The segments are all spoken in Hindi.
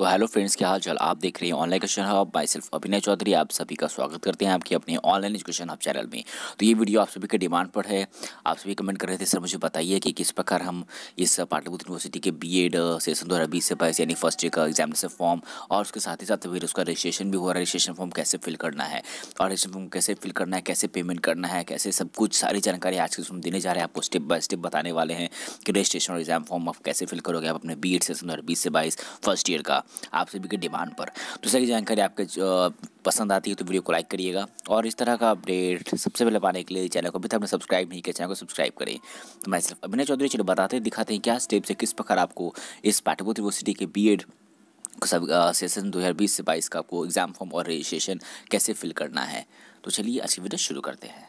तो हेलो फ्रेंड्स क्या हाल चाल आप देख रहे हैं ऑनलाइन क्वेश्चन हब माई सेल्फ अभिनय चौधरी आप सभी का स्वागत करते हैं आपके अपने ऑनलाइन एजुकेशन हब चैनल में तो ये वीडियो आप सभी के डिमांड पर है आप सभी कमेंट कर रहे थे सर मुझे बताइए कि किस प्रकार हम इस पाटलिपुत्र यूनिवर्सिटी के बी एड सेशन दो हज़ार बीस से बाईस यानी फर्स्ट ईयर का एग्जामिनेशन फॉर्म और उसके साथ ही साथ फिर उसका रजिस्ट्रेशन भी हो रहा है रजिस्ट्रेशन फॉर्म कैसे फिल करना है और रजिस्ट्रेशन फॉर्म कैसे फिल करना है कैसे पेमेंट करना है कैसे सब कुछ सारी जानकारी आज के उसमें देने जा रहे हैं आपको स्टेप बाय स्टेप बताने वाले हैं कि रजिस्ट्रेशन और एग्जाम फॉर्म आप कैसे फिल करोगे आप अपने बी एड सेशन दो हज़ार बीस से बाईस फर्स्ट ईयर का आप सभी के डिमांड पर तो सही जानकारी आपके पसंद आती है तो वीडियो को लाइक करिएगा और इस तरह का अपडेट सबसे पहले पाने के लिए चैनल को अभी तक आपने सब्सक्राइब नहीं किया चैनल को सब्सक्राइब करें तो मैं सिर्फ अभिनय चौधरी चलो बताते हैं दिखाते हैं क्या स्टेप से किस प्रकार आपको इस पाठ्यपुत्र यूनिवर्सिटी के बी एड सब सेशन बीस से बाईस का आपको एग्ज़ाम फॉर्म और रजिस्ट्रेशन कैसे फिल करना है तो चलिए अच्छी वीडियो शुरू करते हैं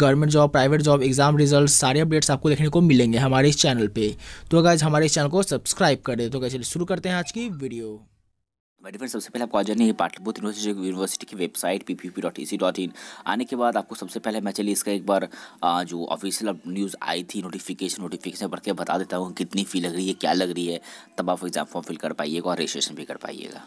government job private job exam result सारे अपडेट्स आपको देखने को मिलेंगे हमारे इस चैनल पर तो अगर हमारे इस चैनल को सब्सक्राइब करें तो कैसे शुरू करते हैं आज की वीडियो मेरे फ्रेंड सबसे पहले आपको आ जानी है पाटलिपुत्र यूनिवर्सिटी यूनिवर्सिटी की website P P P dot E C dot in आने के बाद आपको सबसे पहले मैं चलिए इसका एक बार जो ऑफिशियल न्यूज़ आई थी नोटिफिकेशन नोटिफिकेशन पढ़ के बता देता हूँ कितनी फ़ी लग रही है क्या लग रही है तब आप एग्ज़ाम फॉर्म फिल कर पाइएगा और रजिस्ट्रेशन भी कर पाइएगा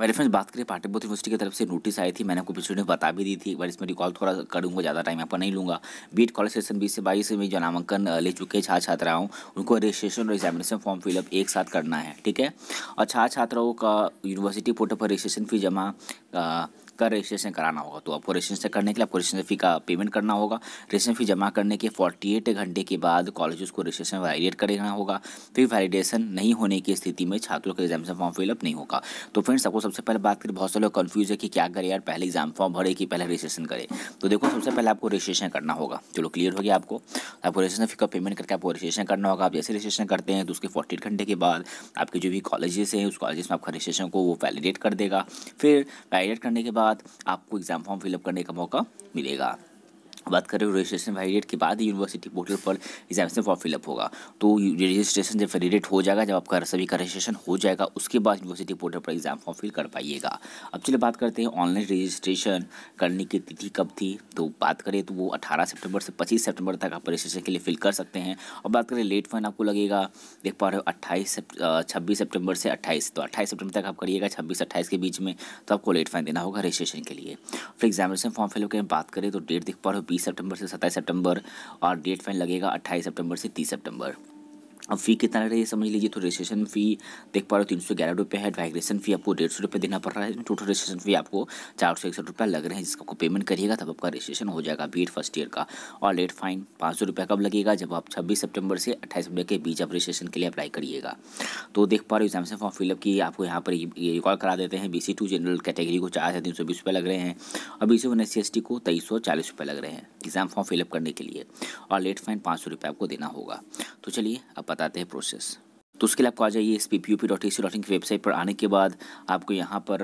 मेरे फ्रेंड्स बात करें पाटलिपुत्र यूनिवर्सिटी की तरफ से नोटिस आई थी मैंने आपको पिछले बता भी दी थी बट इसमें रिकॉल थोड़ा करूँगा ज़्यादा टाइम पर नहीं लूँगा बीट कॉलेज सेशन बीस से बाईस में जो नामांकन ले चुके छात्र छात्राओं उनको रजिस्ट्रेशन और एग्जामिनेशन फॉर्म फिलअप एक साथ करना है ठीक है और छात्र छात्राओं का यूनिवर्सिटी पोर्टल पर रजिस्ट्रेशन फ़ी जमा का रजिस्ट्रेशन कराना होगा तो आपको रजिस्ट्रेशन करने के लिए आपको रजिस्ट्रेशन फ़ी का पेमेंट करना होगा रजिस्ट्रेशन फ़ी जमा करने के फोर्टी एट घंटे के बाद कॉलेज को रजिस्ट्रेशन वैलिडेट करना होगा फिर वैलिडेशन नहीं होने की स्थिति में छात्रों का एग्जामेशन फॉर्म फिलअप नहीं होगा तो फ्रेंड्स आपको सबसे पहले बात करें बहुत सारे लोग कन्फ्यूज़ है कि क्या करें यार पहले एग्जाम फॉर्म भरे कि पहले रजिस्ट्रेशन करें तो देखो सबसे पहले आपको रजिस्ट्रेशन करना होगा चलो क्लियर हो गया आपको आपको रजिस्ट्रेशन फ़ी का पेमेंट करके आपको रजिस्ट्रेशन करना होगा आप जैसे रजिस्ट्रेशन करते हैं तो उसके फोर्टी घंटे के बाद आपके जो भी कॉलेजेस हैं उस कॉलेज में आपका रजिस्ट्रेशन को वो वैलिडेट कर देगा फिर वैलिडेट करने के बाद बाद आपको एग्ज़ाम फॉर्म फिलअप करने का मौका मिलेगा बात करें रजिस्ट्रेशन वैलिडेट के बाद यूनिवर्सिटी पोर्टल पर एग्जामेशन फॉर्म फिलअप होगा तो रजिस्ट्रेशन जब वैलिडेट हो जाएगा जब आपका सभी का रजिस्ट्रेशन हो जाएगा उसके बाद यूनिवर्सिटी पोर्टल पर एग्जाम फॉर्म फिल कर पाइएगा अब चलिए बात करते हैं ऑनलाइन रजिस्ट्रेशन करने की तिथि कब थी तो बात करें तो वो अठारह सेप्टेम्बर से पच्चीस सेप्टेम्बर तक आप रजिस्ट्रेशन के लिए फिल कर सकते हैं और बात करें लेट फाइन आपको लगेगा देख पा रहे हो अट्ठाईस छब्बीस सेप्टेम्बर से अट्ठाईस तो अट्ठाईस सेप्टेम्बर तक आप करिएगा छब्बीस अट्ठाईस के बीच में तो आपको लेट फाइन देना होगा रजिस्ट्रेशन के लिए फिर एग्जामिनेशन फॉर्म फिलअप की बात करें तो डेट देख पा रहे हो बीस सितंबर से सत्ताईस सितंबर और डेट फाइन लगेगा अट्ठाईस सितंबर से तीस सितंबर अब फी कितना लग रहा है समझ लीजिए तो रजिस्ट्रेशन फी देख पा रहे हो तीन सौ ग्यारह रुपये है वाइग्रेशन फी आपको डेढ़ सौ रुपये देना पड़ रहा है टोटल रजिस्ट्रेशन फी आपको चार सौ इकसठ रुपये लग रहे हैं जिसका आपको पेमेंट करिएगा तब आपका रजिस्ट्रेशन हो जाएगा बी फर्स्ट ईयर का और लेट फाइन पाँच सौ रुपये कब लगेगा जब आप छब्बीस सेप्टेम्बर से अट्ठाईस सेप्टेम्बर के बीच आप रजिस्ट्रेशन के लिए अप्लाई करिएगा तो देख पा रहे हो एग्जामेशन फॉर्म फिलअप की आपको यहाँ पर ये रिकॉर्ड करा देते हैं B C two general category को चार हज़ार तीन सौ बीस रुपये लग रहे हैं और B C one S C S T को तेईस सौ चालीस रुपये लग रहे हैं एग्ज़ाम फॉर्म फिलअप करने के लिए और लेट फाइन पाँच सौ रुपये आपको देना होगा तो चलिए अब बताते हैं प्रोसेस तो उसके लिए आपको आ जाइए इस P P U P dot A C dot in की वेबसाइट पर आने के बाद आपको यहाँ पर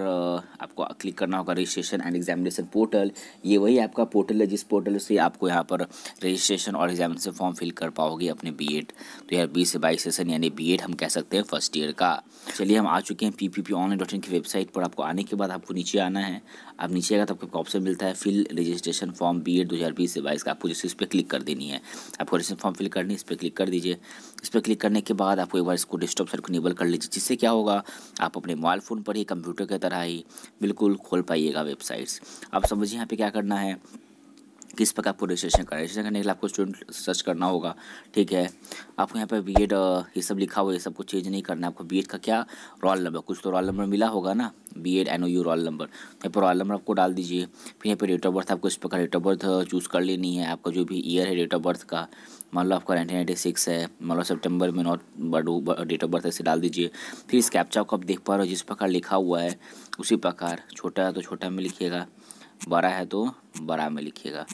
आपको क्लिक करना होगा रजिस्ट्रेशन एंड एग्जामिनेशन पोर्टल ये वही आपका पोर्टल है जिस पोर्टल से आपको यहाँ पर रजिस्ट्रेशन और एग्जामिनेशन फॉर्म फिल कर पाओगे अपने बी एड तो यार बीस से बाईस सेशन यानी बी एड हम कह सकते हैं फर्स्ट ईयर का चलिए हम आ चुके हैं P P P online dot in की वेबसाइट पर आपको आने के बाद आपको नीचे आना है आप नीचे आएगा तो आपको ऑप्शन मिलता है fill registration form B Ed दो हज़ार बीस से बाईस का आपको जैसे इस पर क्लिक कर देनी है आपको रजिस्ट्रेशन फॉर्म फिल करनी है इस पर क्लिक कर दीजिए इस पर क्लिक करने के बाद आपको एक बार इसको डेस्कटॉप सर को इनेबल कर लीजिए जिससे क्या होगा आप अपने मोबाइल फ़ोन पर ही कंप्यूटर की तरह ही बिल्कुल खोल पाइएगा वेबसाइट्स आप समझिए यहाँ पे क्या करना है किस प्रकार आपको रजिस्ट्रेशन करना है रजिस्ट्रेशन करने के लिए आपको स्टूडेंट सर्च करना होगा ठीक है आपको यहाँ पर बी एड ये सब लिखा हुआ है ये सब कुछ चेंज नहीं करना है आपको बी एड का क्या रोल नंबर कुछ तो रोल नंबर मिला होगा ना B Ed N O U roll number यहाँ पर रोल नंबर आपको डाल दीजिए फिर यहाँ पर डेट ऑफ बर्थ आपको इस प्रकार डेट ऑफ बर्थ चूज़ कर लेनी है आपका जो भी ईयर है डेट ऑफ बर्थ का मान लो आपका नाइनटीन नाइन्टी सिक्स है मान लो सेप्टेम्बर में not birth date of birth ऐसे डाल दीजिए फिर इस कैप्चा को आप देख पा रहे हो जिस प्रकार लिखा हुआ है उसी प्रकार छोटा है तो छोटा में लिखिएगा बड़ा है तो बड़ा में लिखिएगा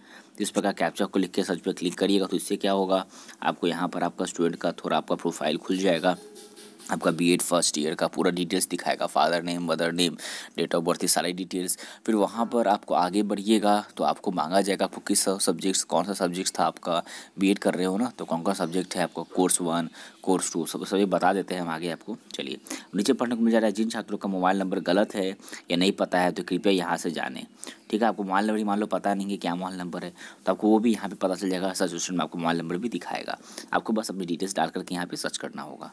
इस प्रकार कैप्चा को लिख के सर्च पर क्लिक करिएगा तो इससे क्या होगा आपको यहाँ पर आपका स्टूडेंट का थोड़ा आपका प्रोफाइल खुल जाएगा आपका बी एड फर्स्ट ईयर का पूरा डिटेल्स दिखाएगा father name mother name date of birth सारी डिटेल्स फिर वहाँ पर आपको आगे बढ़िएगा तो आपको मांगा जाएगा आपको किस सब्जेक्ट्स कौन सा सब्जेक्ट्स था आपका बी एड कर रहे हो ना तो कौन कौन सब्जेक्ट है आपको कोर्स वन कोर्स टू सब सब ये बता देते हैं हम आगे आपको चलिए नीचे पढ़ने को मिल जा रहा है जिन छात्रों का मोबाइल नंबर गलत है या नहीं पता है तो कृपया यहाँ से जाने ठीक है आपको मोबाइल नंबर मान लो पता नहीं है क्या मोबाइल नंबर है तो आपको वो भी यहाँ पर पता चल जाएगा सर्च में आपको मोबाइल नंबर भी दिखाएगा आपको बस अपनी डिटेल्स डाल करके यहाँ पर सर्च करना होगा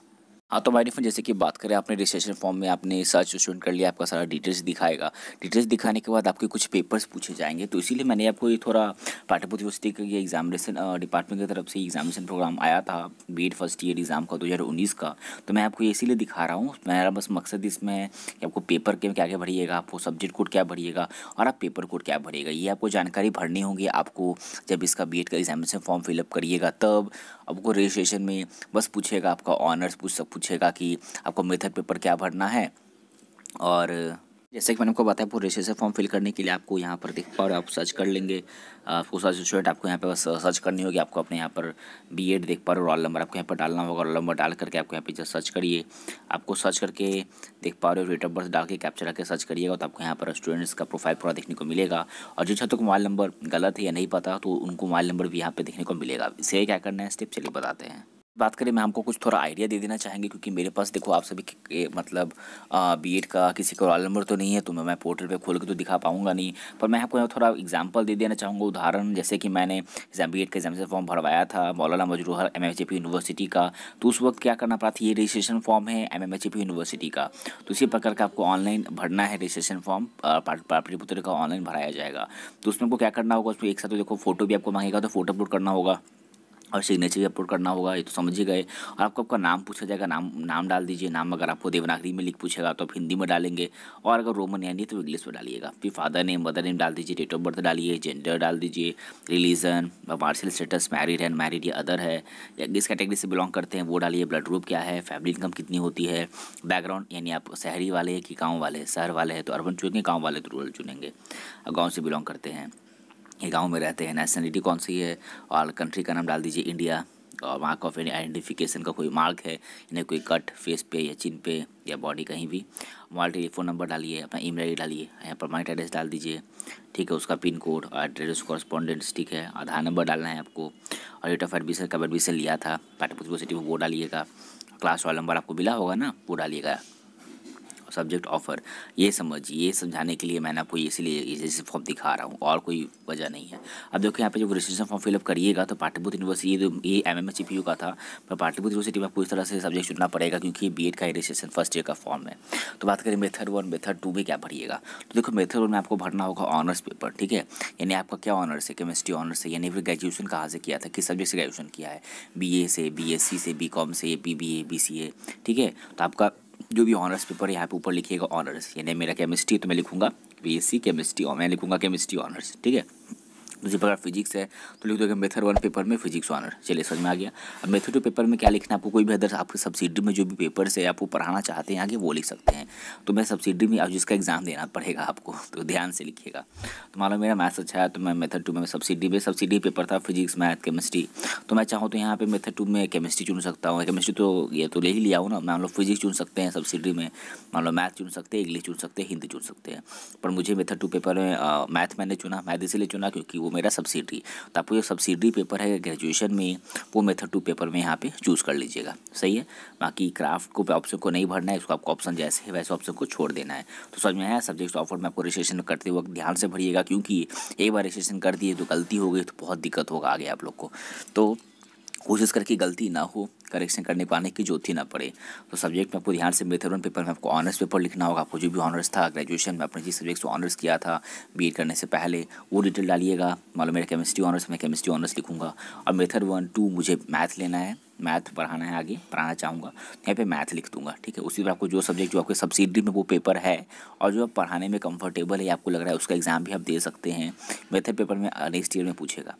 हाँ तो बाई जैसे कि बात करें आपने रजिस्ट्रेशन फॉर्म में आपने सर्च स्टूडेंट तो कर लिया आपका सारा डिटेल्स दिखाएगा डिटेल्स दिखाने के बाद आपके कुछ पेपर्स पूछे जाएंगे तो इसीलिए मैंने आपको ये थोड़ा पाठ्यपुत यूनिवर्सिटी का ये एग्जामिनेशन डिपार्टमेंट की तरफ से एग्जामिनेशन प्रोग्राम आया था बी फर्स्ट ईयर एग्ज़ाम का दो का तो मैं आपको इसीलिए दिखा रहा हूँ मेरा बस मकसद इसमें है कि आपको पेपर के क्या क्या भरिएगा आपको सब्जेक्ट कोड क्या भरिएगा और आप पेपर कोड क्या भरिएगा ये आपको जानकारी भरनी होगी आपको जब इसका बी का एग्जामिनेशन फॉर्म फिलअप करिएगा तब आपको रजिस्ट्रेशन में बस पूछेगा आपका ऑनर्स पूछ पूछेगा कि आपको मेथड पेपर क्या भरना है और जैसे कि मैंने आपको बताया पूरे रेशे से फॉर्म फिल करने के लिए आपको यहाँ पर देख पाओ आप सर्च कर लेंगे आपको सर्च स्टूडेंट आपको यहाँ पर बस सर्च करनी होगी आपको अपने यहाँ पर बी एड देख पा रहे हो रोल नंबर आपको यहाँ पर डालना होगा रोल नंबर डाल करके आपको यहाँ पे जस्ट सर्च करिए आपको सर्च करके देख पा रहे हो डेट ऑफ बर्थ डाल के कैप्चर करके सर्च करिएगा तो आपको यहाँ पर स्टूडेंट्स का प्रोफाइल पूरा देखने को मिलेगा और जो छात्रों को मोबाइल नंबर गलत है या नहीं पता तो उनको मोबाइल नंबर भी यहाँ पर देखने को मिलेगा इसे क्या करना है स्टेप चलिए बताते हैं बात करें मैं हमको कुछ थोड़ा आइडिया दे देना चाहेंगे क्योंकि मेरे पास देखो आप सभी के, मतलब एड का किसी का रोल नंबर तो नहीं है तो मैं मैं पोर्टल पे खोल के तो दिखा पाऊंगा नहीं पर मैं आपको थोड़ा एग्जांपल दे देना चाहूँगा उदाहरण जैसे कि मैंने एग्जाम बी का एग्जामेशन फॉर्म भरवाया था मौलाना मजरूहर एम यूनिवर्सिटी का तो उस वक्त क्या करना पड़ा था ये रजिस्ट्रेशन फॉर्म है एम यूनिवर्सिटी का तो इसी प्रकार का आपको ऑनलाइन भरना है रजिस्ट्रेशन फॉर्म पुत्र का ऑनलाइन भराया जाएगा तो उसमें आपको क्या करना होगा उसमें एक साथ तो देखो फोटो भी आपको मांगेगा तो फोटो अपलोड करना होगा और सिग्नेचर भी अपलोड करना होगा ये तो समझ ही गए और आपको आपका नाम पूछा जाएगा नाम नाम डाल दीजिए नाम अगर आपको देवनागरी में लिख पूछेगा तो आप हिंदी में डालेंगे और अगर रोमन यानी तो इंग्लिश में डालिएगा फिर फादर नेम मदर नेम डाल दीजिए डेट ऑफ बर्थ डालिए जेंडर डाल दीजिए रिलीजन मार्शल स्टेटस मैरिड है मैरिड या अदर है या किस कैटेगरी से बिलोंग करते हैं वो डालिए ब्लड ग्रुप क्या है फैमिली इनकम कितनी होती है बैकग्राउंड यानी आप शहरी वाले कि गाँव वाले शहर वाले हैं तो अर्बन चुनेंगे गाँव वाले तो रूरल चुनेंगे गाँव से बिलोंग करते हैं ये गांव में रहते हैं नेशनलिटी कौन सी है और कंट्री का नाम डाल दीजिए इंडिया और मार्क ऑफ एनी आइडेंटिफिकेशन का कोई मार्क है इन्हें कोई कट फेस पे या चिन पे या बॉडी कहीं भी मोबाइल टेलीफोन नंबर डालिए अपना ईमेल आई डालिए यहाँ माइट एड्रेस डाल दीजिए ठीक है उसका पिन कोड और एड्रेस कॉरस्पॉन्डेंट्स ठीक है आधार नंबर डालना है आपको और डेट ऑफ एडमिशन कब एडमिशन लिया था पाटलिपुत्र सिटी में वो डालिएगा क्लास वाला नंबर आपको मिला होगा ना वो डालिएगा सब्जेक्ट ऑफर ये समझिए ये समझाने के लिए मैंने आपको इसीलिए इसी फॉर्म दिखा रहा हूँ और कोई वजह नहीं है अब देखो यहाँ पे जब रजिस्ट्रेशन फॉर्म फिलअप करिएगा तो पाटलिपुत्र यूनिवर्सिटी ये ये एम एम यू का था पर पाटलिपुत्र यूनिवर्सिटी में आपको इस तरह से सब्जेक्ट चुनना पड़ेगा क्योंकि बी का ही रजिस्ट्रेशन फर्स्ट ईयर का फॉर्म है तो बात करें मेथड वन मेथड टू में क्या भरिएगा तो देखो मेथड वन में आपको भरना होगा ऑनर्स पेपर ठीक है यानी आपका क्या ऑनर्स है केमिस्ट्री ऑनर्स है यानी फिर ग्रेजुएशन कहाँ से किया था किस सब्जेक्ट से ग्रेजुएशन किया है बी से बी से बी से B B A B C A ठीक है तो आपका जो भी ऑनर्स पेपर यहाँ पे ऊपर लिखिएगा ऑनर्स यानी मेरा केमिस्ट्री तो मैं लिखूँगा बी एस सी केमिस्ट्री और मैं लिखूँगा केमिस्ट्री ऑनर्स ठीक है उसी प्रकार फिजिक्स है तो लिख दो मेथड वन पेपर में फिजिक्स ऑनर चलिए समझ में आ गया अब मेथड टू पेपर में क्या लिखना आपको कोई भी अदर आपके सब्सिडी में जो भी पेपर से आपको पढ़ाना चाहते हैं आगे वो लिख सकते हैं तो मैं सब्सिडी में आप जिसका एग्जाम देना पड़ेगा आपको तो ध्यान से लिखिएगा तो मान लो मेरा मैथ्स अच्छा है तो मैं मेथड टू में सब्सिडी में सब्सिडी पेपर था फिजिक्स मैथ केमिस्ट्री तो मैं चाहूँ तो यहाँ पर मेथड टू में केमिस्ट्री चुन सकता हूँ केमिस्ट्री तो ये तो ले ही लिया हूँ ना मान लो फिजिक्स चुन सकते हैं सब्सिडी में मान लो मैथ चुन सकते हैं इंग्लिश चुन सकते हैं हिंदी चुन सकते हैं पर मुझे मेथड टू पेपर में मैथ मैंने चुना मैथ इसीलिए चुना क्योंकि वो मेरा सब्सिडी तो आपको जो सब्सिडी पेपर है ग्रेजुएशन में वो मेथड टू पेपर में यहाँ पे चूज़ कर लीजिएगा सही है बाकी क्राफ्ट को ऑप्शन को नहीं भरना है इसको आपको ऑप्शन जैसे है वैसे ऑप्शन को छोड़ देना है तो समझ में आया सब्जेक्ट ऑफर में आपको रजिस्ट्रेशन करते वक्त ध्यान से भरिएगा क्योंकि एक बार रजिस्ट्रेशन कर दिए तो गलती हो गई तो बहुत दिक्कत होगा आगे आप लोग को तो कोशिश करके गलती ना हो करेक्शन करने पाने की जरूरत ना पड़े तो सब्जेक्ट में आपको ध्यान से वन पेपर में आपको ऑनर्स पेपर लिखना होगा आपको जो भी ऑनर्स था ग्रेजुएशन में आपने जिस सब्जेक्ट से ऑनर्स किया था बी करने से पहले वो डिटेल डालिएगा मालूम मेरा केमिस्ट्री ऑनर्स मैं केमिस्ट्री ऑनर्स लिखूँगा और मेथड वन टू मुझे मैथ लेना है मैथ पढ़ाना है आगे पढ़ाना चाहूँगा तो यहाँ पे मैथ लिख दूंगा ठीक है उसी पर आपको जो सब्जेक्ट जो आपके सब्सिडी में वो पेपर है और जो आप पढ़ाने में कंफर्टेबल है आपको लग रहा है उसका एग्ज़ाम भी आप दे सकते हैं मैथ पेपर में नेक्स्ट uh, ईयर में पूछेगा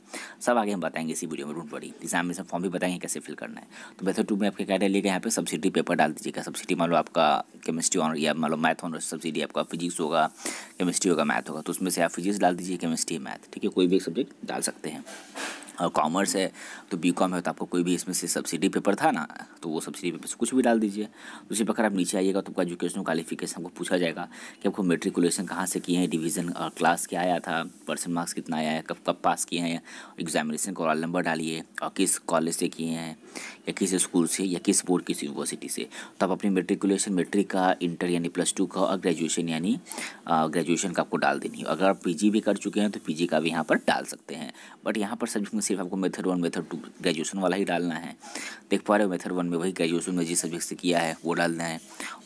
सब आगे हम बताएंगे इसी वीडियो में बड़ी एग्ज़ाम एग्जामिनेशन फॉर्म भी बताएंगे कैसे फिल करना है तो मैथ टू में आपके क्या डालिएगा यहाँ पे सब्सिडी पेपर डाल दीजिएगा सब्सिडी मान लो आपका केमिस्ट्री ऑनर या मान लो मैथ ऑनर सब्सिडी आपका फिजिक्स होगा केमिस्ट्री होगा मैथ होगा तो उसमें से आप फिजिक्स डाल दीजिए केमिस्ट्री मैथ ठीक है कोई भी सब्जेक्ट डाल सकते हैं और कॉमर्स है तो बी कॉम है तो आपको कोई भी इसमें से सब्सिडी पेपर था ना तो वो सब्सिडी पेपर से कुछ भी डाल दीजिए उसी प्रकार आप नीचे आइएगा तो आपका एजुकेशनल क्वालिफिकेशन आपको पूछा जाएगा कि आपको मेट्रिकुलेशन कहाँ से किए हैं डिवीज़न और क्लास क्या आया था परसेंट मार्क्स कितना आया है कब कब पास किए हैं एग्जामिनेशन का रोल नंबर डालिए और किस कॉलेज से किए हैं या किस स्कूल से या किस बोर्ड किस यूनिवर्सिटी से तो आप अपनी मेट्रिकुलेशन मेट्रिक का इंटर यानी प्लस टू का और ग्रेजुएशन यानी ग्रेजुएशन का आपको डाल देनी है अगर आप पी भी कर चुके हैं तो पी का भी यहाँ पर डाल सकते हैं बट यहाँ पर सब्जेक्ट में सिर्फ आपको method one method two graduation वाला ही डालना है देख पा रहे हो मेथड वन में वही ग्रेजुएशन में जिस सब्जेक्ट से किया है वो डालना है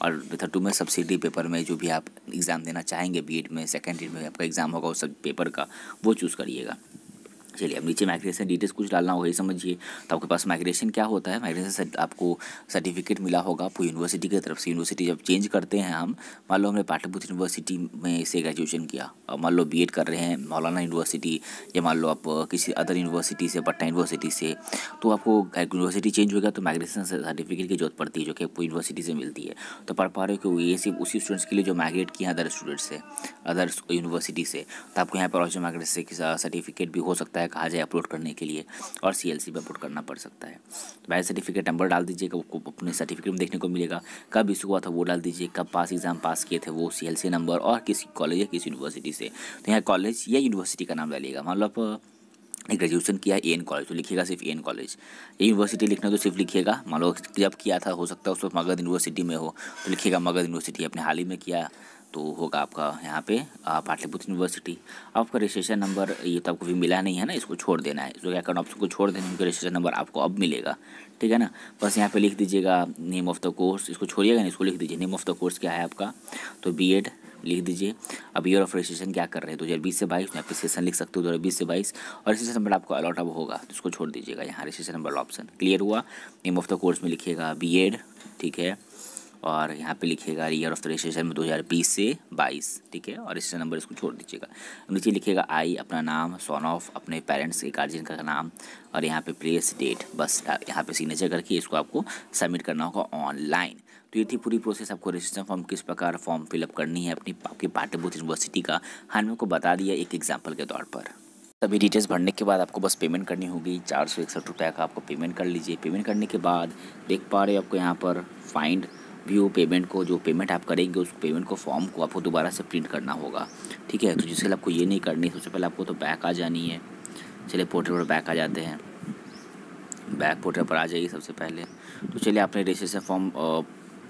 और मेथड टू में सब्सिडी पेपर में जो भी आप एग्ज़ाम देना चाहेंगे बी में सेकेंड ईयर में आपका एग्ज़ाम होगा उस पेपर का वो चूज़ करिएगा चलिए अब नीचे माइग्रेशन डिटेल्स कुछ डालना वही समझिए तो आपके पास माइग्रेशन क्या होता है माइग्रेशन आपको सर्टिफिकेट मिला होगा आपको यूनिवर्सिटी की तरफ से यूनिवर्सिटी जब चेंज करते हैं हम मान लो हमने पाटलिपुत्र यूनिवर्सिटी में से ग्रेजुएशन किया अब मान लो बीएड कर रहे हैं मौलाना यूनिवर्सिटी या मान लो आप किसी अदर यूनिवर्सिटी से पटना यूनिवर्सिटी से तो आपको यूनिवर्सिटी चेंज हो गया तो माइग्रेशन सर्टिफिकेट की जरूरत पड़ती है जो कि आपको यूनिवर्सिटी से मिलती है तो पढ़ पा रहे हो कि ये सिर्फ उसी स्टूडेंट्स के लिए जो माइग्रेट किए हैं अदर स्टूडेंट्स से अदर यूनिवर्सिटी से तो आपको यहाँ पर और माइग्रेशन सर्टिफिकेट भी हो सकता है है आज है अपलोड करने के लिए और सी एल सी अपलोड करना पड़ सकता है तो भाई सर्टिफिकेट नंबर डाल दीजिए अपने सर्टिफिकेट में देखने को मिलेगा कब इशू हुआ था वो डाल दीजिए कब पास एग्जाम पास किए थे वो सी एल सी नंबर और किसी कॉलेज या किसी यूनिवर्सिटी से तो यहाँ कॉलेज या यूनिवर्सिटी का नाम डालिएगा मतलब ग्रेजुएशन किया है ए एन कॉलेज तो लिखिएगा सिर्फ ए एन कॉलेज ये यूनिवर्सिटी लिखना तो सिर्फ लिखिएगा मान लो जब किया था हो सकता है उस वक्त मगध यूनिवर्सिटी में हो तो लिखिएगा मगध यूनिवर्सिटी अपने हाल ही में किया तो होगा आपका यहाँ पे पाटलिपुत्र यूनिवर्सिटी आपका रजिस्ट्रेशन नंबर ये तो आपको भी मिला नहीं है ना इसको छोड़ देना है जो क्या करना ऑप्शन को छोड़ देना उनका रजिस्ट्रेशन नंबर आपको अब मिलेगा ठीक है ना बस यहाँ पे लिख दीजिएगा नेम ऑफ़ द कोर्स इसको छोड़िएगा ना इसको लिख दीजिए नेम ऑफ़ द कोर्स क्या है आपका तो बी एड लिख दीजिए अब ईयर ऑफ रजिस्ट्रेशन क्या कर रहे हैं दो हज़ार बीस से बाईस यहाँ पे सेशन लिख सकते हो दो हज़ार बीस से बाईस और रजिस्ट्रेशन नंबर आपको अलॉट अब होगा तो इसको छोड़ दीजिएगा यहाँ रजिस्ट्रेशन नंबर ऑप्शन क्लियर हुआ नेम ऑफ द कोर्स में लिखिएगा बी एड ठीक है और यहाँ पे लिखेगा ईयर ऑफ द रजिस्ट्रेशन में दो हज़ार बीस से बाईस ठीक है और रजिस्ट्रेशन नंबर इसको छोड़ दीजिएगा नीचे लिखेगा आई अपना नाम सोन ऑफ अपने पेरेंट्स के गार्जियन का नाम और यहाँ पे प्लेस डेट बस यहाँ पे सिग्नेचर करके इसको आपको सबमिट करना होगा ऑनलाइन तो ये थी पूरी प्रोसेस आपको रजिस्ट्रेशन फॉर्म किस प्रकार फॉर्म फिलअप करनी है अपनी आपकी पाटलिपुत्र यूनिवर्सिटी का हमने को बता दिया एक एग्जाम्पल के तौर पर सभी डिटेल्स भरने के बाद आपको बस पेमेंट करनी होगी चार सौ इकसठ रुपये का आपको पेमेंट कर लीजिए पेमेंट करने के बाद देख पा रहे हो आपको यहाँ पर फाइंड व्यू पेमेंट को जो पेमेंट आप करेंगे उस पेमेंट को फॉर्म को आपको दोबारा से प्रिंट करना होगा ठीक है तो जिसके लिए आपको ये नहीं करनी सबसे पहले आपको तो बैक आ जानी है चलिए पोर्टल पर बैक आ जाते हैं बैक पोर्टल पर आ जाइए सबसे पहले तो चलिए आपने रजिस्ट्रेशन फॉर्म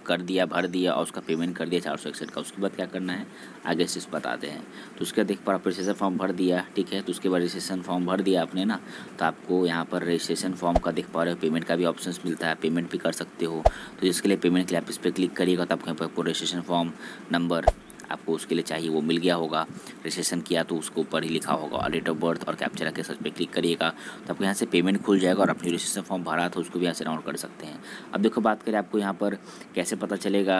कर दिया भर दिया और उसका पेमेंट कर दिया चार सौ इकसठ का उसके बाद क्या करना है आगे से बताते हैं तो उसके बाद एक बार आप रजिस्ट्रेशन फॉर्म भर दिया ठीक है तो उसके बाद रजिस्ट्रेशन फॉर्म भर दिया आपने ना तो आपको यहाँ पर रजिस्ट्रेशन फॉर्म का देख पा रहे हो पेमेंट का भी ऑप्शन मिलता है पेमेंट भी कर सकते हो तो इसके लिए पेमेंट के लिए आप इस पर क्लिक करिएगा तो आपको यहाँ पर रजिस्ट्रेशन फॉर्म नंबर आपको उसके लिए चाहिए वो मिल गया होगा रजिस्ट्रेशन किया तो उसको ऊपर ही लिखा होगा और डेट ऑफ बर्थ और कैप्चर के सर्च पर क्लिक करिएगा तो आपको यहाँ से पेमेंट खुल जाएगा और अपनी रजिस्ट्रेशन फॉर्म भरा तो उसको भी यहाँ से डाउनलोड कर सकते हैं अब देखो बात करें आपको यहाँ पर कैसे पता चलेगा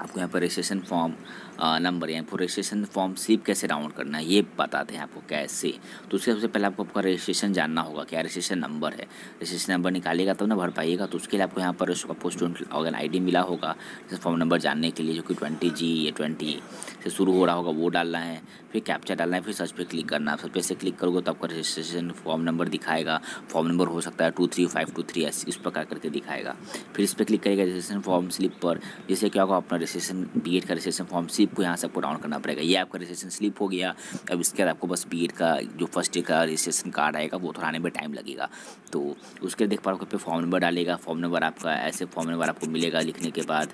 आपको यहाँ पर रजिस्ट्रेशन फॉर्म नंबर यानी पर रजिस्ट्रेशन फॉर्म स्लिप कैसे डाउनलोड करना है ये बताते हैं आपको कैसे तो उसके सबसे पहले आपको आपका रजिस्ट्रेशन जानना होगा क्या रजिस्ट्रेशन नंबर है रजिस्ट्रेशन नंबर निकालेगा तब तो ना भर पाइएगा तो उसके लिए आपको यहाँ पर आपको स्टूडेंट ऑर्गन आई मिला होगा फॉर्म नंबर जानने के लिए जो कि ट्वेंटी जी या ट्वेंटी से शुरू हो रहा होगा वो डालना है फिर कैप्चा डालना है फिर सर्च पर क्लिक करना है सर्च पे से क्लिक करोगे तो आपका रजिस्ट्रेशन फॉर्म नंबर दिखाएगा फॉर्म नंबर हो सकता है two three five two three इस प्रकार करके दिखाएगा फिर इस पर क्लिक करेगा रजिस्ट्रेशन फॉर्म स्लिप पर जिससे क्या होगा अपना रजिस्ट्रेशन बी का रजिस्ट्रेशन फॉर्म सिप को यहाँ से आपको डाउन करना पड़ेगा ये आपका रजिस्ट्रेशन स्लिप हो गया अब इसके बाद आपको बस बी का जो फर्स्ट ईयर का रजिस्ट्रेशन कार्ड आएगा वो थोड़ा आने में टाइम लगेगा तो उसके देख पा रहा फॉर्म नंबर डालेगा फॉर्म नंबर आपका ऐसे फॉर्म नंबर आपको मिलेगा लिखने के बाद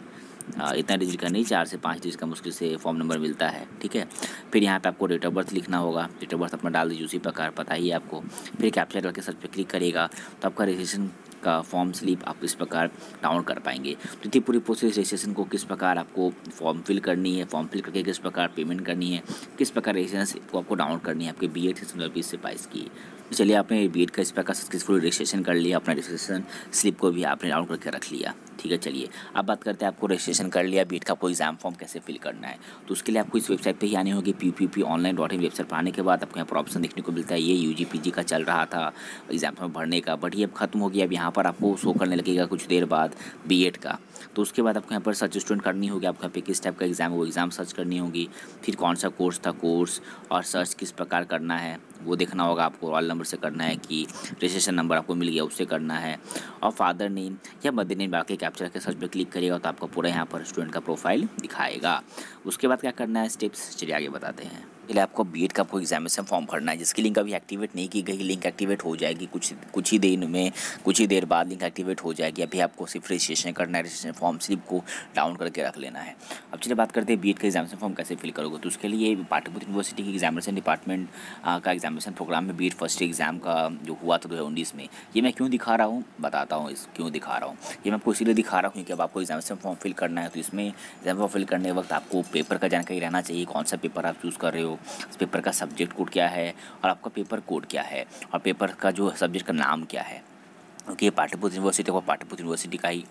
इतना डिजिट का नहीं चार से पाँच डिजिट का मुश्किल से फॉर्म नंबर मिलता है ठीक है फिर यहाँ पे आपको डेट ऑफ बर्थ लिखना होगा डेट ऑफ बर्थ अपना डाल दीजिए उसी प्रकार पता ही है आपको फिर कैप्चर करके सर्च पे क्लिक करेगा तो आपका रजिस्ट्रेशन का फॉर्म स्लिप आप किस प्रकार डाउन कर पाएंगे तो ये पूरी प्रोसेस रजिस्ट्रेशन को किस प्रकार आपको फॉर्म फिल करनी है फॉर्म फिल करके किस प्रकार पेमेंट करनी है किस प्रकार रजिस्ट्रेशन को आपको डाउन करनी है आपके बी एड सेशन बीस से बाईस की तो चलिए आपने बी का इस प्रकार सक्सेसफुल रजिस्ट्रेशन कर लिया अपना रजिस्ट्रेशन स्लिप को भी आपने डाउनलोड करके रख लिया ठीक है चलिए अब बात करते हैं आपको रजिस्ट्रेशन कर लिया बीट का आपको एग्जाम फॉर्म कैसे फिल करना है तो उसके लिए आपको इस वेबसाइट पे ही आनी होगी P P P online dot in website पर आने के बाद आपको यहाँ पर ऑप्शन देखने को मिलता है ये यू जी पी जी का चल रहा था एग्जाम फॉर्म भरने का बट ये अब खत्म हो गया अब यहाँ पर आपको शो करने लगेगा कुछ देर बाद बी एड का तो उसके बाद आपको यहाँ पर सर्च स्टूडेंट करनी होगी आपको यहाँ पे किस टाइप का एग्जाम वो एग्ज़ाम सर्च करनी होगी फिर कौन सा कोर्स था कोर्स और सर्च किस प्रकार करना है वो देखना होगा आपको ऑल नंबर नंबर से करना है कि रजिस्ट्रेशन नंबर आपको मिल गया उससे करना है और फादर नेम या मदर नेम बाकी कैप्चर के सर्च पर क्लिक करिएगा तो आपको पूरा यहाँ पर स्टूडेंट का प्रोफाइल दिखाएगा उसके बाद क्या करना है स्टेप्स चलिए आगे बताते हैं के लिए आपको बी का आपको एग्जामिनेशन फॉर्म भरना है जिसकी लिंक अभी एक्टिवेट नहीं की गई लिंक एक्टिवेट हो जाएगी कुछ कुछ ही दिन में कुछ ही देर बाद लिंक एक्टिवेट हो जाएगी अभी आपको सिर्फ रजिस्ट्रेशन करना है रजिस्ट्रेशन फॉर्म स्लिप को डाउन करके रख लेना है अब चलिए बात करते हैं बी का एग्जामिनेशन फॉर्म कैसे फिल करोगे तो उसके लिए पाटीपुर यूनिवर्सिटी की एग्जामिनेशन डिपार्टमेंट का एग्जामिनेशन प्रोग्राम में बी फर्स्ट एग्जाम का जो हुआ था दो में ये मैं क्यों दिखा रहा हूँ बताता हूँ इस क्यों दिखा रहा हूँ ये मैं आपको इसीलिए दिखा रहा हूँ क्योंकि अब आपको एग्जामिनेशन फॉर्म फिल करना है तो इसमें एग्जाम फॉर्म फिल करने वक्त आपको पेपर का जानकारी रहना चाहिए कौन सा पेपर आप चूज़ कर रहे हो उस पेपर का सब्जेक्ट कोड क्या है और आपका पेपर कोड क्या है और पेपर का जो सब्जेक्ट का नाम क्या है क्योंकि ये यूनिवर्सिटी को पाटलिपुत्र यूनिवर्सिटी का ही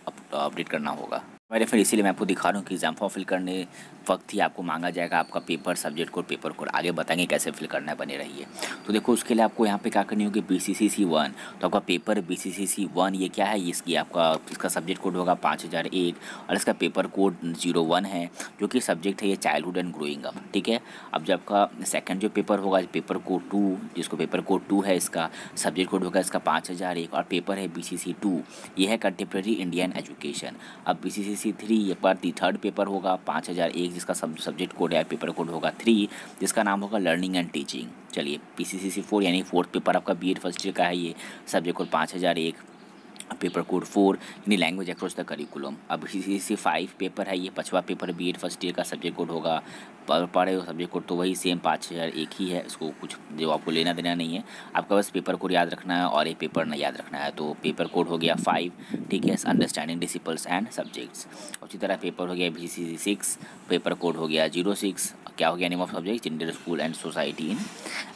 अपडेट करना होगा मेरे फिर इसीलिए मैं आपको दिखा रहा हूँ कि एग्जाम फॉर्म फिल करने वक्त ही आपको मांगा जाएगा आपका paper subject code paper code आगे बताएंगे कैसे फिल करना है बने रहिए तो देखो उसके लिए आपको यहाँ पे क्या करनी होगी B C C C one तो आपका paper B C C C one ये क्या है इसकी आपका इसका सब्जेक्ट कोड होगा पाँच हज़ार एक और इसका पेपर कोड जीरो वन है जो कि सब्जेक्ट है ये चाइल्डहुड एंड ग्रोइंग अप ठीक है अब जब आपका सेकेंड जो पेपर होगा पेपर कोड टू जिसको पेपर कोड टू है इसका सब्जेक्ट कोड होगा इसका पाँच हज़ार एक और पेपर है बी सी सी टू ये है कंटेम्प्रेरी इंडियन एजुकेशन अब B C C C three एक बार दी थर्ड पेपर होगा पाँच हज़ार एक जिसका सब सब्जेक्ट कोड या पेपर कोड होगा थ्री जिसका नाम होगा लर्निंग एंड टीचिंग चलिए P C C C four यानी फोर्थ पेपर आपका बी एड फर्स्ट ईयर का है ये सब्जेक्ट कोड पाँच हज़ार एक पेपर कोड फोर यानी लैंग्वेज अक्रॉस द करिकुलम अब सी सी फाइव पेपर है ये पचवा paper B Ed first year का सब्जेक्ट कोड होगा पढ़े हो सब्जेक्ट कोड तो वही सेम पाँच हज़ार एक ही है इसको कुछ जो आपको लेना देना नहीं है आपका बस पेपर कोड याद रखना है और एक पेपर नहीं याद रखना है तो पेपर कोड हो गया फाइव ठीक है अंडरस्टैंडिंग डिसिपल्स एंड सब्जेक्ट्स उसी तरह पेपर हो गया B C six paper code हो गया जीरो सिक्स क्या हो गया name of subject gender school and society in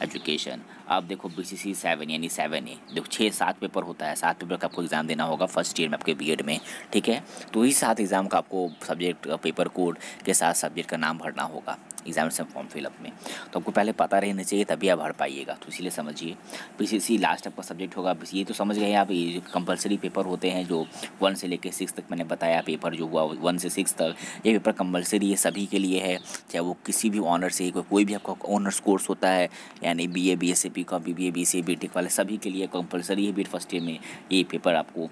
education आप देखो बी सी सी सेवन यानी सेवन ए देखो छः सात पेपर होता है सात पेपर का आपको एग्ज़ाम देना होगा फर्स्ट ईयर में आपके बी में ठीक है तो ही सात एग्ज़ाम का आपको सब्जेक्ट पेपर कोड के साथ सब्जेक्ट का नाम भरना होगा एग्जामिनेशन फॉर्म फिलअप में तो आपको पहले पता रहना चाहिए तभी आप भर पाइएगा तो इसीलिए समझिए पीसीसी लास्ट आपका सब्जेक्ट होगा ये तो समझ गए आप ये कंपलसरी पेपर होते हैं जो वन से लेकर सिक्स तक मैंने बताया पेपर जो हुआ वन से सिक्स तक ये पेपर कंपलसरी है सभी के लिए है चाहे वो किसी भी ऑनर से कोई भी आपका ऑनर्स कोर्स होता है यानी B A B S P का B B A B C tech वाले सभी के लिए कंपलसरी है बीट फर्स्ट ईयर में ये पेपर आपको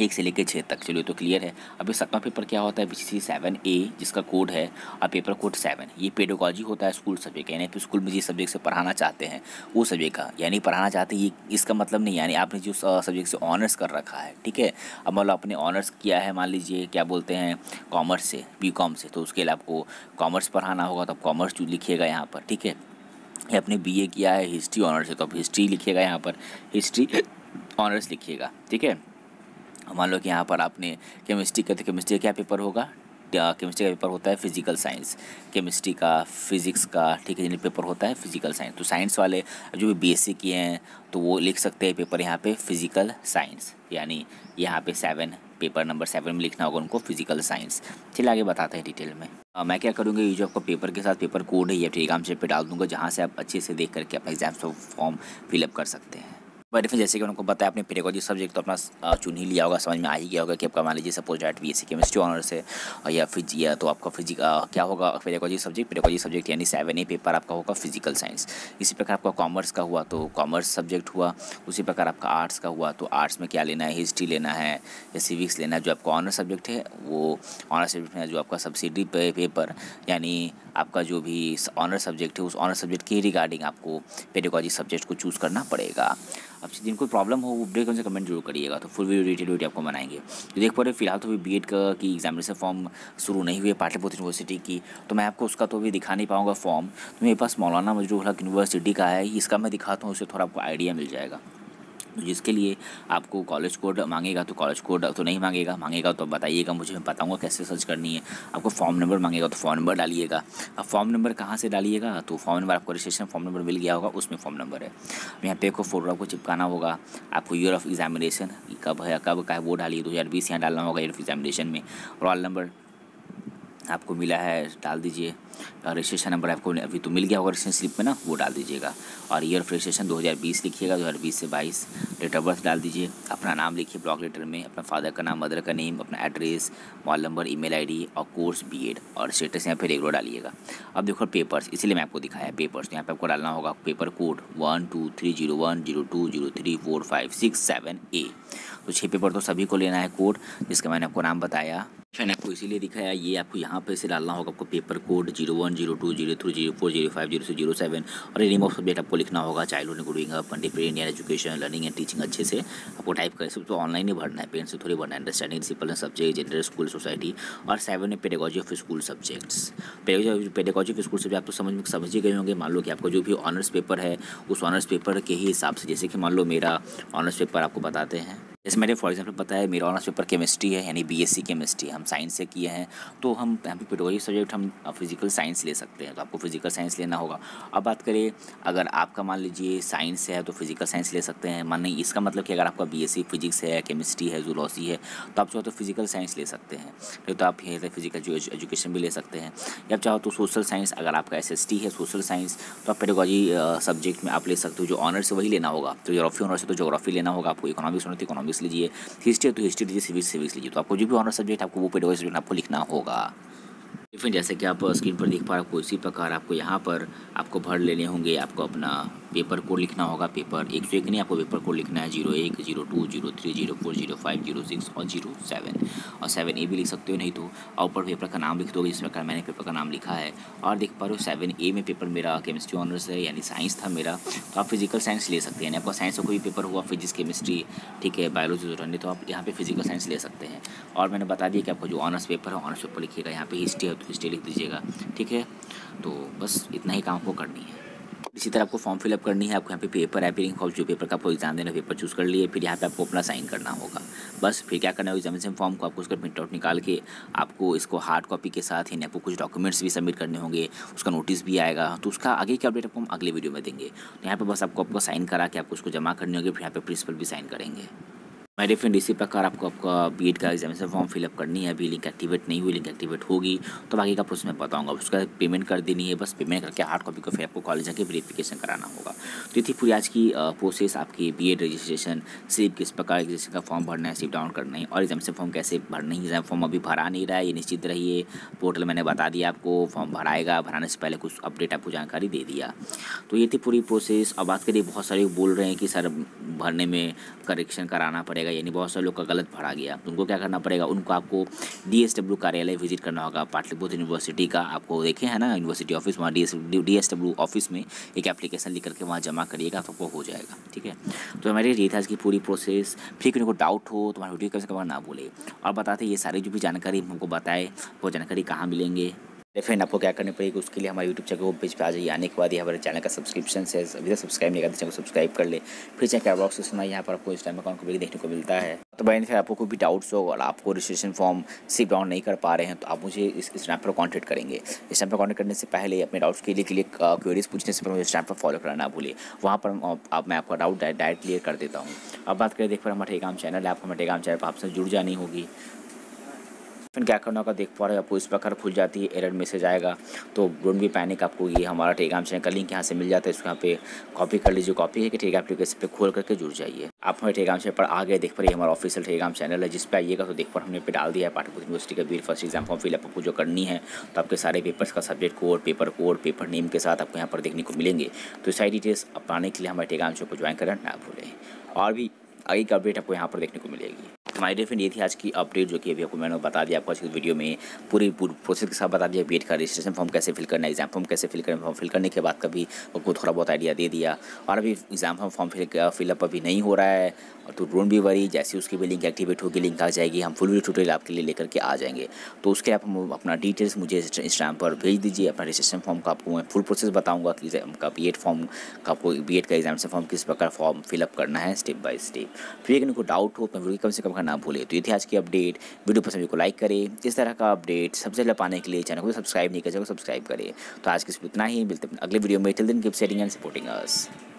एक से लेकर छः तक चलिए तो क्लियर है अभी सतवा पेपर क्या होता है बी सी सेवन ए जिसका कोड है और पेपर कोड सेवन ये पेडोकॉलॉजी होता है स्कूल सब्जेक्ट यानी कि स्कूल में जिस सब्जेक्ट से पढ़ाना चाहते हैं वो सब्जेक्ट का यानी पढ़ाना चाहते हैं ये इसका मतलब नहीं यानी आपने जो सब्जेक्ट से ऑनर्स कर रखा है ठीक है अब मतलब आपने ऑनर्स किया है मान लीजिए क्या बोलते हैं कॉमर्स से बी से तो उसके लिए आपको कॉमर्स पढ़ाना होगा तो आप कॉमर्स लिखिएगा यहाँ पर ठीक है या आपने बी किया है हिस्ट्री ऑनर्स से तो आप हिस्ट्री लिखिएगा यहाँ पर हिस्ट्री ऑनर्स लिखिएगा ठीक है मान लो कि यहाँ पर आपने केमिस्ट्री तो केमिस्ट्री का क्या पेपर होगा केमिस्ट्री का पेपर होता है फिजिकल साइंस केमिस्ट्री का फिजिक्स का ठीक है पेपर होता है फिजिकल साइंस तो साइंस वाले जो भी बी किए हैं तो वो लिख सकते हैं पेपर यहाँ पे फिजिकल साइंस यानी यहाँ पे सेवन पेपर नंबर सेवन में लिखना होगा उनको फिजिकल साइंस चलिए आगे बताते हैं डिटेल में आ, मैं क्या करूँगा ये जो आपका पेपर के साथ पेपर कोड है या टेलीग्राम से पे डाल दूँगा जहाँ से आप अच्छे से देख करके अपना एग्जाम्स फॉर्म फिलअप कर सकते हैं बट फिर जैसे कि उनको बताया आपने पेरेगोजी सब्जेक्ट तो अपना चुन ही लिया होगा समझ में आ ही गया होगा कि आपका मान लीजिए सपोज डाइट B S C chemistry honours है या फिज या तो आपका फिजिक क्या होगा पेरेगोजी सब्जेक्ट पेरेगोजी सब्जेक्ट यानी सेवन ए पेपर आपका होगा फिजिकल साइंस इसी प्रकार आपका कॉमर्स का हुआ तो कॉमर्स सब्जेक्ट हुआ उसी प्रकार आपका आर्ट्स का हुआ तो आर्ट्स में क्या लेना है हिस्ट्री लेना है या सिविक्स लेना है जो आपका ऑनर सब्जेक्ट है वो ऑनर्स सब्जेक्ट में जो आपका सब्सिडी पेपर यानी आपका जो भी ऑनर सब्जेक्ट है उस ऑनर सब्जेक्ट के रिगार्डिंग आपको पेडेगोजी सब्जेक्ट को चूज़ करना पड़ेगा अब जिनको प्रॉब्लम हो वो ब्रेक उनसे कमेंट जरूर करिएगा तो फुल वीडियो डिटेल वीडियो आपको बनाएंगे तो देख पा रहे फिलहाल तो अभी बी एड का की एग्जामिनेशन फॉर्म शुरू नहीं हुई है पाटलिपुत्र यूनिवर्सिटी की तो मैं आपको उसका तो अभी दिखा नहीं पाऊँगा फॉर्म तो मेरे पास मौलाना मजरूल हक यूनिवर्सिटी का है इसका मैं दिखाता हूँ उससे थोड़ा आपको आइडिया मिल जाएगा तो जिसके लिए आपको कॉलेज कोड मांगेगा तो कॉलेज कोड तो नहीं मांगेगा मांगेगा तो बताइएगा मुझे मैं बताऊँगा कैसे सर्च करनी है आपको फॉर्म नंबर मांगेगा तो फॉर्म नंबर डालिएगा अब फॉर्म नंबर कहाँ से डालिएगा तो फॉर्म नंबर आपको रजिस्ट्रेशन फॉर्म नंबर मिल गया होगा उसमें फॉर्म नंबर है यहाँ पे आपको फ़ोटो आपको चिपकाना होगा आपको ईयर ऑफ एग्जामिनेशन कब है कब का है वो डालिए दो हज़ार बीस यहाँ डालना होगा ईयर ऑफ एग्जामिनेशन में रोल नंबर आपको मिला है डाल दीजिए रजिस्ट्रेशन नंबर आपको अभी तो मिल गया होगा रजिस्ट्रेशन स्लिप में ना वो डाल दीजिएगा और ईयर ऑफ रजिस्ट्रेशन 2020 लिखिएगा 2020 से 22 डेट ऑफ बर्थ डाल दीजिए अपना नाम लिखिए ब्लॉक लेटर में अपना फादर का नाम मदर का नेम अपना एड्रेस मॉल नंबर आई डी और कोर्स एड और स्टेटस यहाँ पर रेगुलर डालिएगा अब देखो पेपर्स इसीलिए मैं आपको दिखाया है पेपर्स तो यहाँ पर आपको डालना होगा paper code one two three zero one zero two zero three four five six seven A तो छः पेपर तो सभी को लेना है कोड जिसका मैंने आपको नाम बताया फैन अच्छा, आपको इसीलिए दिखाया ये आपको यहाँ पे से डालना होगा आपको paper code zero one zero two zero three zero four zero five zero zero seven और नेम ऑफ सब्जेक्ट आपको लिखना होगा childhood including contemporary Indian education learning and teaching अच्छे से आपको टाइप कर सकते तो ऑनलाइन ही भरना है पेन से थोड़ी भरना है understanding simple subject gender school society और सेवन है pedagogy of school subjects pedagogy of school subject आप तो समझ समझ ही गए होंगे मान लो कि आपका जो भी ऑनर्स पेपर है उस ऑनर्स पेपर के ही हिसाब से जैसे कि मान लो मेरा ऑनर्स पेपर आपको बताते हैं जैसे मैंने फॉर एग्जांपल बताया मेरा ऑनर्स पेपर केमिस्ट्री है यानी बीएससी केमिस्ट्री हम साइंस से किए हैं तो हम यहाँ पे पेडोलॉजी सब्जेक्ट हम फिजिकल साइंस ले सकते हैं तो आपको फिजिकल साइंस लेना होगा अब बात करें अगर आपका मान लीजिए साइंस है तो फिजिकल साइंस ले सकते हैं मान नहीं इसका मतलब कि अगर आपका बी फिजिक्स है केमिस्ट्री है जूलॉजी है तो आप चाहो तो फिजिकल साइंस ले सकते हैं नहीं तो आप से फिजिकल एजुकेशन भी ले सकते हैं या चाहो तो सोशल साइंस अगर आपका एस है सोशल साइंस तो आप पेडोलॉजी सब्जेक्ट में आप ले सकते हो जो ऑनर्स वही लेना होगा तो जोग्राफी ऑनर्स है तो जोग्राफी लेना होगा आपको इकोनॉमिक्स होना तो इकोनॉमिक्स सिविक्स लीजिए हिस्ट्री तो हिस्ट्री लीजिए सिविल सिविक्स लीजिए तो आपको जो भी ऑनर सब्जेक्ट आपको वो पेड वाइज आपको लिखना होगा फ्रेंड जैसे कि आप स्क्रीन uh, पर देख पा रहे हो इसी प्रकार आपको यहाँ पर आपको भर लेने होंगे आपको अपना पेपर कोड लिखना होगा पेपर एक सौ तो एक नहीं आपको पेपर कोड लिखना है जीरो एक zero two zero three zero four zero five zero six और जीरो सेवन और सेवन ए भी लिख सकते हो नहीं तो और ऊपर पेपर का नाम लिख दो जिस प्रकार मैंने पेपर का नाम लिखा है और देख पा रहे हो सेवन ए में पेपर मेरा केमिस्ट्री ऑनर्स है यानी साइंस था मेरा तो आप फिजिकल साइंस ले सकते हैं यानी आपका साइंस का कोई पेपर हुआ फिजिक्स केमिस्ट्री ठीक है बायोलॉजी जो रहने तो आप यहाँ पर फिजिकल साइंस ले सकते हैं और मैंने बता दिया कि आपको जो ऑनर्स पेपर है ऑनर्स पेपर लिखिएगा यहाँ पर हिस्ट्री है तो तो स्टे लिख दीजिएगा ठीक है तो बस इतना ही काम आपको करनी है इसी तरह आपको फॉर्म फिलअप करनी है आपको यहाँ पे पेपर एपियरिंग फॉर्म जो पेपर का आपको एग्जाम देना पेपर चूज़ कर लिए फिर यहाँ पे आपको अपना साइन करना होगा बस फिर क्या करना एग्जाम एग्जामिनेशन फॉर्म को आपको उसका प्रिंट आउट निकाल के आपको इसको हार्ड कॉपी के साथ ही आपको कुछ डॉक्यूमेंट्स भी सबमिट करने होंगे उसका नोटिस भी आएगा तो उसका आगे की अपडेट आपको हम अगले वीडियो में देंगे तो यहाँ पर बस आपको आपको साइन करा के आपको उसको जमा करनी होगी फिर यहाँ पर प्रिंसिपल भी साइन करेंगे माय फ्रेंड इसी प्रकार आपको आपका बी का एग्जामिनेशन फॉर्म फिलअप करनी है अभी लिंक एक्टिवेट नहीं हुई लिंक एक्टिवेट होगी तो बाकी का प्रोसेस मैं बताऊंगा उसका पेमेंट कर देनी है बस पेमेंट करके हार्ड कॉपी को फिर आपको कॉलेज जाके वेरिफिकेशन कराना होगा तो ये थी पूरी आज की प्रोसेस आपकी बी रजिस्ट्रेशन सिर्फ किस प्रकार रजिस्ट्रेशन का फॉर्म भरना है सिर्फ डाउन करना है और एग्जामेशन फॉर्म कैसे भरना है एग्जाम फॉर्म अभी भरा नहीं रहा है ये निश्चित रहिए पोर्टल मैंने बता दिया आपको फॉर्म भराएगा भराने से पहले कुछ अपडेट आपको जानकारी दे दिया तो ये थी पूरी प्रोसेस और बात करिए बहुत सारे बोल रहे हैं कि सर भरने में करेक्शन कराना पड़ेगा पड़ेगा यानी बहुत सारे लोग का गलत भरा गया तो उनको क्या करना पड़ेगा उनको आपको डी कार्यालय विजिट करना होगा पाटलिपुत्र यूनिवर्सिटी का आपको देखें है ना यूनिवर्सिटी ऑफिस वहाँ डी एस ऑफिस में एक एप्लीकेशन लिख करके वहाँ जमा करिएगा तो आपको हो जाएगा ठीक है तो हमारे ये था इसकी पूरी प्रोसेस फिर किसी को डाउट हो तो वहाँ वीडियो कैसे कभार ना बोले और बताते ये सारी जो भी जानकारी हमको बताए वो जानकारी कहाँ मिलेंगे फ्रेंड आपको क्या करनी पड़ेगी उसके लिए हमारे यूट्यूब चैनल वेब पेज पे आ जाइए आने के बाद हमारे चैनल का सब्सक्रिप्शन है अभी तक सब्सक्राइब नहीं करते तो चैनल को सब्सक्राइब कर ले फिर चाहे क्या बॉक्स सुना यहाँ पर आपको इस टाइम अकाउंट को भी देखने को मिलता है तो भाई फिर आपको कोई भी डाउट्स हो और आपको रजिस्ट्रेशन फॉर्म सिर्फ डाउन नहीं कर पा रहे हैं तो आप मुझे इस स्टैम पर कॉन्टैक्ट करेंगे इस टाइम पर कॉन्टैक्ट करने से पहले अपने डाउट्स के लिए क्लियर क्वेरीज पूछने से पहले मुझे स्टैम पर फॉलो करना ना भूलिए वहाँ पर आप मैं आपका डाउट डायरेक्ट क्लियर कर देता हूँ अब बात करें देख पर हमारे टेगाम चैनल है आपको हमारे टेगाम चैनल पर आपसे जुड़ जानी होगी फिर क्या करना होगा देख पा रहे हो आपको इस प्रकार खुल जाती है एरर मैसेज आएगा तो डोंट बी पैनिक आपको ये हमारा टेलीग्राम चैनल का लिंक यहाँ से मिल जाता है इसको यहाँ पे कॉपी कर लीजिए कॉपी है कि ठीक एप्लीकेशन पे खोल करके जुड़ जाइए आप हमारे टेलीग्राम चैनल पर आ गए देख पर रहे हमारा ऑफिशियल टेलीग्राम चैनल है जिस पर आइएगा तो देख पर हमने पे डाल दिया है पाटपुर यूनिवर्सिटी का बीर फर्स्ट एग्जाम फॉर्म फिलअप आपको जो करनी है तो आपके सारे पेपर्स का subject code paper code paper name के साथ आपको यहाँ पर देखने को मिलेंगे तो सारी डिटेल्स अपनाने के लिए हमारे टेलीग्राम चैनल को ज्वाइन करना ना भूलें और भी आगे का अपडेट आपको यहाँ पर देखने को मिलेगी माय डिफेंड ये थी आज की अपडेट जो कि अभी आपको मैंने बता दिया आपको आज की वीडियो में पूरी पूरी प्रोसेस के साथ बता दिया बी का रजिस्ट्रेशन फॉर्म कैसे फिल करना एग्जाम फॉर्म कैसे फिल करना फॉर्म फिल करने के बाद कभी आपको थोड़ा बहुत आइडिया दे दिया और अभी exam form form fill fill up अभी नहीं हो रहा है और तो ड्रोन भी वरी जैसे उसकी भी लिंक एक्टिवेट होगी लिंक आ जाएगी हम फुल ट्यूटोरियल आपके लिए लेकर के आ जाएंगे तो उसके आप अपना डिटेल्स मुझे इंस्टाग्राम पर भेज दीजिए अपना रजिस्ट्रेशन फॉर्म का आपको मैं फुल प्रोसेस बताऊँगा कि का बी फॉर्म का आपको बी का एग्जाम से फॉर्म किस प्रकार फॉर्म फिलअप करना है स्टेप बाई स्टेप फिर अगर कोई डाउट हो तो कम से कम करना ना भूलें तो ये थी आज की अपडेट वीडियो पसंद को तो लाइक करें इस तरह का अपडेट सबसे पहले पाने के लिए चैनल को सब्सक्राइब नहीं कर सकते सब्सक्राइब करें तो आज के इसमें इतना ही मिलते हैं अगले वीडियो में टिल दिन की सपोर्टिंग अस